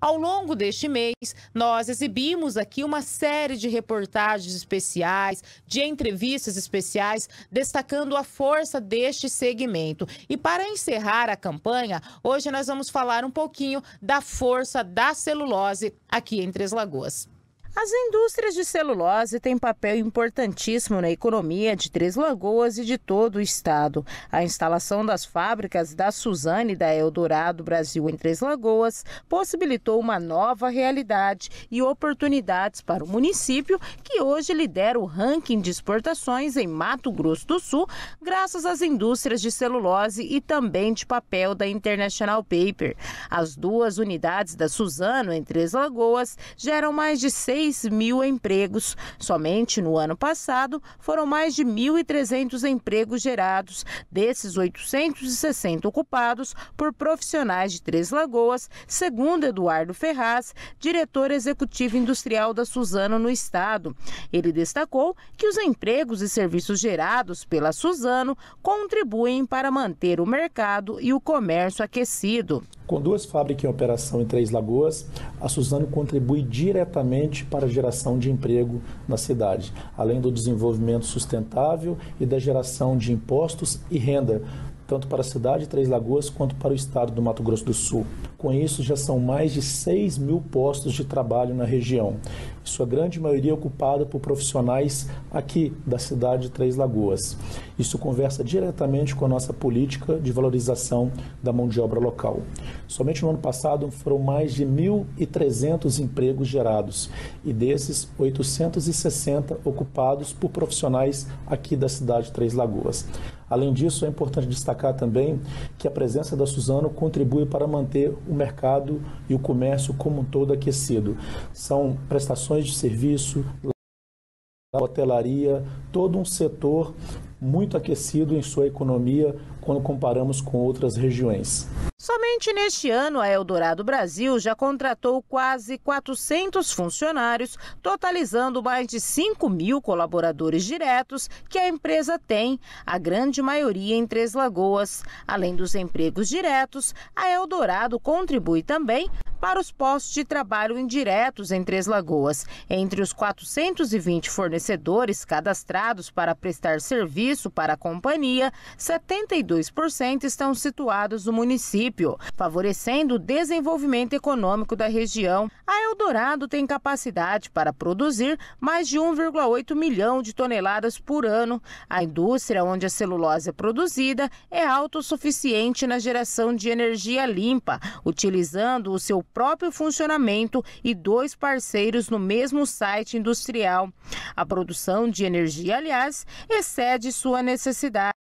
Ao longo deste mês, nós exibimos aqui uma série de reportagens especiais, de entrevistas especiais, destacando a força deste segmento. E para encerrar a campanha, hoje nós vamos falar um pouquinho da força da celulose aqui em Três Lagoas. As indústrias de celulose têm papel importantíssimo na economia de Três Lagoas e de todo o estado. A instalação das fábricas da Suzane e da Eldorado Brasil em Três Lagoas possibilitou uma nova realidade e oportunidades para o município, que hoje lidera o ranking de exportações em Mato Grosso do Sul, graças às indústrias de celulose e também de papel da International Paper. As duas unidades da Suzano em Três Lagoas geram mais de 6 3 mil empregos. Somente no ano passado foram mais de 1.300 empregos gerados, desses 860 ocupados por profissionais de Três Lagoas, segundo Eduardo Ferraz, diretor executivo industrial da Suzano no estado. Ele destacou que os empregos e serviços gerados pela Suzano contribuem para manter o mercado e o comércio aquecido. Com duas fábricas em operação em Três Lagoas, a Suzano contribui diretamente para a geração de emprego na cidade, além do desenvolvimento sustentável e da geração de impostos e renda, tanto para a cidade de Três Lagoas quanto para o estado do Mato Grosso do Sul. Com isso, já são mais de 6 mil postos de trabalho na região. Sua grande maioria é ocupada por profissionais aqui da cidade de Três Lagoas. Isso conversa diretamente com a nossa política de valorização da mão de obra local. Somente no ano passado foram mais de 1.300 empregos gerados e desses 860 ocupados por profissionais aqui da cidade de Três Lagoas. Além disso, é importante destacar também que a presença da Suzano contribui para manter o mercado e o comércio como um todo aquecido. São prestações de serviço, hotelaria, todo um setor muito aquecido em sua economia quando comparamos com outras regiões. Somente neste ano, a Eldorado Brasil já contratou quase 400 funcionários, totalizando mais de 5 mil colaboradores diretos que a empresa tem, a grande maioria em Três Lagoas. Além dos empregos diretos, a Eldorado contribui também para os postos de trabalho indiretos em Três Lagoas. Entre os 420 fornecedores cadastrados para prestar serviço para a companhia, 72% estão situados no município, favorecendo o desenvolvimento econômico da região. A Eldorado tem capacidade para produzir mais de 1,8 milhão de toneladas por ano. A indústria onde a celulose é produzida é autossuficiente na geração de energia limpa, utilizando o seu próprio funcionamento e dois parceiros no mesmo site industrial. A produção de energia, aliás, excede sua necessidade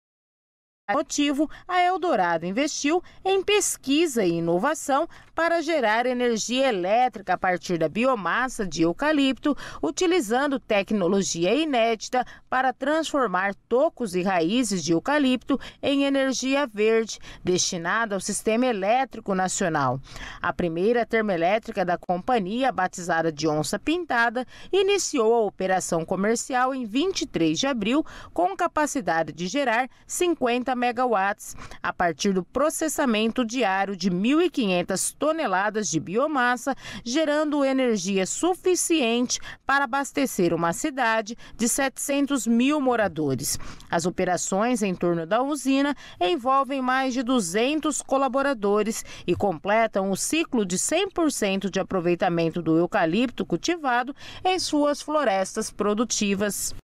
motivo, a Eldorado investiu em pesquisa e inovação para gerar energia elétrica a partir da biomassa de eucalipto, utilizando tecnologia inédita para transformar tocos e raízes de eucalipto em energia verde, destinada ao sistema elétrico nacional. A primeira termoelétrica da companhia, batizada de Onça Pintada, iniciou a operação comercial em 23 de abril, com capacidade de gerar 50 megawatts a partir do processamento diário de 1.500 toneladas de biomassa, gerando energia suficiente para abastecer uma cidade de 700 mil moradores. As operações em torno da usina envolvem mais de 200 colaboradores e completam o ciclo de 100% de aproveitamento do eucalipto cultivado em suas florestas produtivas.